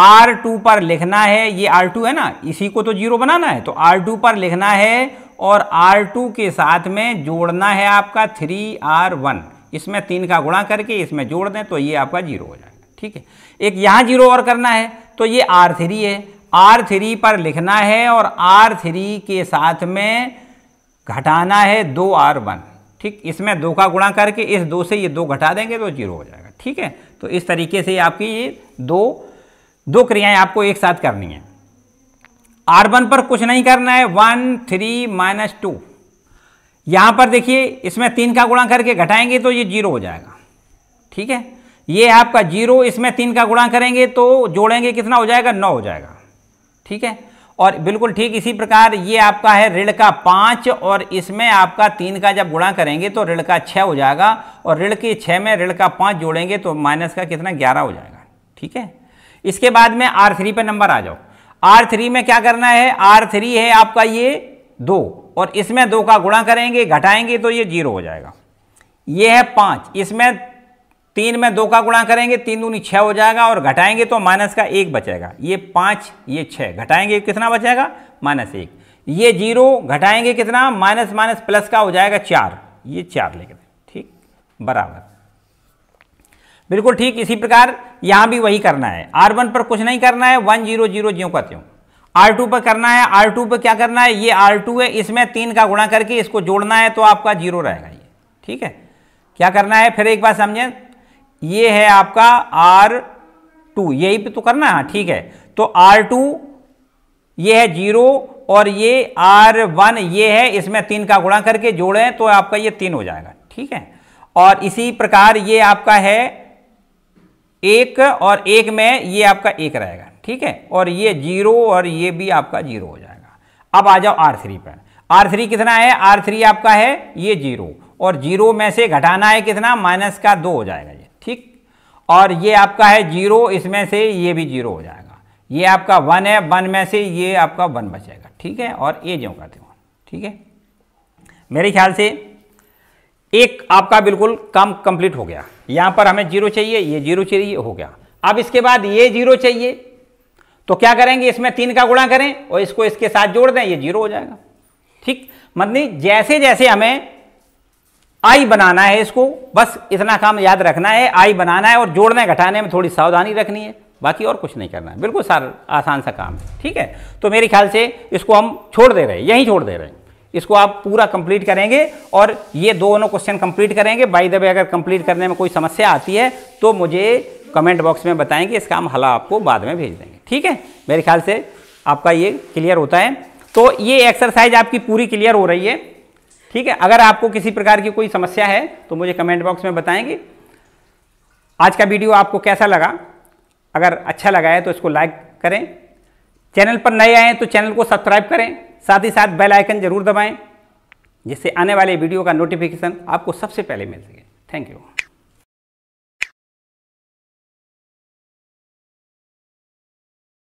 R2 पर लिखना है ये R2 है ना इसी को तो जीरो बनाना है तो R2 पर लिखना है और R2 के साथ में जोड़ना है आपका 3R1 इसमें तीन का गुणा करके इसमें जोड़ दें तो ये आपका जीरो हो जाएगा ठीक है एक यहाँ जीरो और करना है तो ये आर थ्री है आर थ्री पर लिखना है और आर थ्री के साथ में घटाना है दो आर वन ठीक इसमें दो का गुणा करके इस दो से ये दो घटा देंगे तो जीरो हो जाएगा ठीक है तो इस तरीके से आपकी ये दो दो क्रियाएं आपको एक साथ करनी है आर वन पर कुछ नहीं करना है वन थ्री माइनस टू यहाँ पर देखिए इसमें तीन का गुणा करके घटाएंगे तो ये जीरो हो जाएगा ठीक है ये आपका जीरो इसमें तीन का गुणा करेंगे तो जोड़ेंगे कितना हो जाएगा नौ हो जाएगा ठीक है और बिल्कुल ठीक इसी प्रकार ये आपका है ऋण का पाँच और इसमें आपका तीन का जब गुणा करेंगे तो ऋण का छह हो जाएगा और ऋण के छः में ऋण का पाँच जोड़ेंगे तो माइनस का कितना ग्यारह हो जाएगा ठीक है इसके बाद में आर थ्री पर नंबर आ जाओ आर थ्री में क्या करना है आर थ्री है आपका ये दो और इसमें दो का गुणा करेंगे घटाएंगे तो ये जीरो हो जाएगा ये है पाँच इसमें तीन में दो का गुणा करेंगे तीन दूनी छह हो जाएगा और घटाएंगे तो माइनस का एक बचेगा ये पांच ये छः घटाएंगे कितना बचेगा माइनस एक ये जीरो घटाएंगे कितना माइनस माइनस प्लस का हो जाएगा चार ये चार लेकर ठीक बराबर बिल्कुल ठीक इसी प्रकार यहाँ भी वही करना है आर वन पर कुछ नहीं करना है वन जीरो जीरो ज्यों का त्यों आर टू पर करना है आर टू पर क्या करना है ये आर टू है इसमें तीन का गुणा करके इसको जोड़ना है तो आपका जीरो रहेगा ये ठीक है क्या करना है फिर एक बार समझें ये है आपका आर टू यही पे तो करना है ठीक है तो आर टू ये है जीरो और ये आर वन ये है इसमें तीन का गुणा करके जोड़ें तो आपका ये तीन हो जाएगा ठीक है और इसी प्रकार ये आपका है एक और एक में ये आपका एक रहेगा ठीक है और ये जीरो और ये भी आपका जीरो हो जाएगा अब आ जाओ आर थ्री पर आर थ्री कितना है आर थ्री आपका है ये जीरो और जीरो में से घटाना है कितना माइनस का दो हो जाएगा ये ठीक और ये आपका है जीरो इसमें से ये भी जीरो हो जाएगा ये आपका वन है वन में से ये आपका वन बचेगा ठीक है और ये जो करते हो ठीक है मेरे ख्याल से एक आपका बिल्कुल काम कंप्लीट हो गया यहां पर हमें जीरो चाहिए ये जीरो चाहिए हो गया अब इसके बाद ये जीरो चाहिए तो क्या करेंगे इसमें तीन का गुणा करें और इसको इसके साथ जोड़ दें ये जीरो हो जाएगा ठीक मतनी जैसे जैसे हमें आई बनाना है इसको बस इतना काम याद रखना है आई बनाना है और जोड़ने घटाने में थोड़ी सावधानी रखनी है बाकी और कुछ नहीं करना है बिल्कुल सार आसान सा काम है ठीक है तो मेरे ख्याल से इसको हम छोड़ दे रहे हैं यहीं छोड़ दे रहे हैं इसको आप पूरा कंप्लीट करेंगे और ये दोनों क्वेश्चन कंप्लीट करेंगे बाई द वे अगर कंप्लीट करने में कोई समस्या आती है तो मुझे कमेंट बॉक्स में बताएंगे इसका हम हला आपको बाद में भेज देंगे ठीक है मेरे ख्याल से आपका ये क्लियर होता है तो ये एक्सरसाइज आपकी पूरी क्लियर हो रही है ठीक है अगर आपको किसी प्रकार की कोई समस्या है तो मुझे कमेंट बॉक्स में बताएंगे आज का वीडियो आपको कैसा लगा अगर अच्छा लगा है तो इसको लाइक करें चैनल पर नए आए हैं तो चैनल को सब्सक्राइब करें साथ ही साथ बेल आइकन जरूर दबाएं जिससे आने वाले वीडियो का नोटिफिकेशन आपको सबसे पहले मिल सके थैंक यू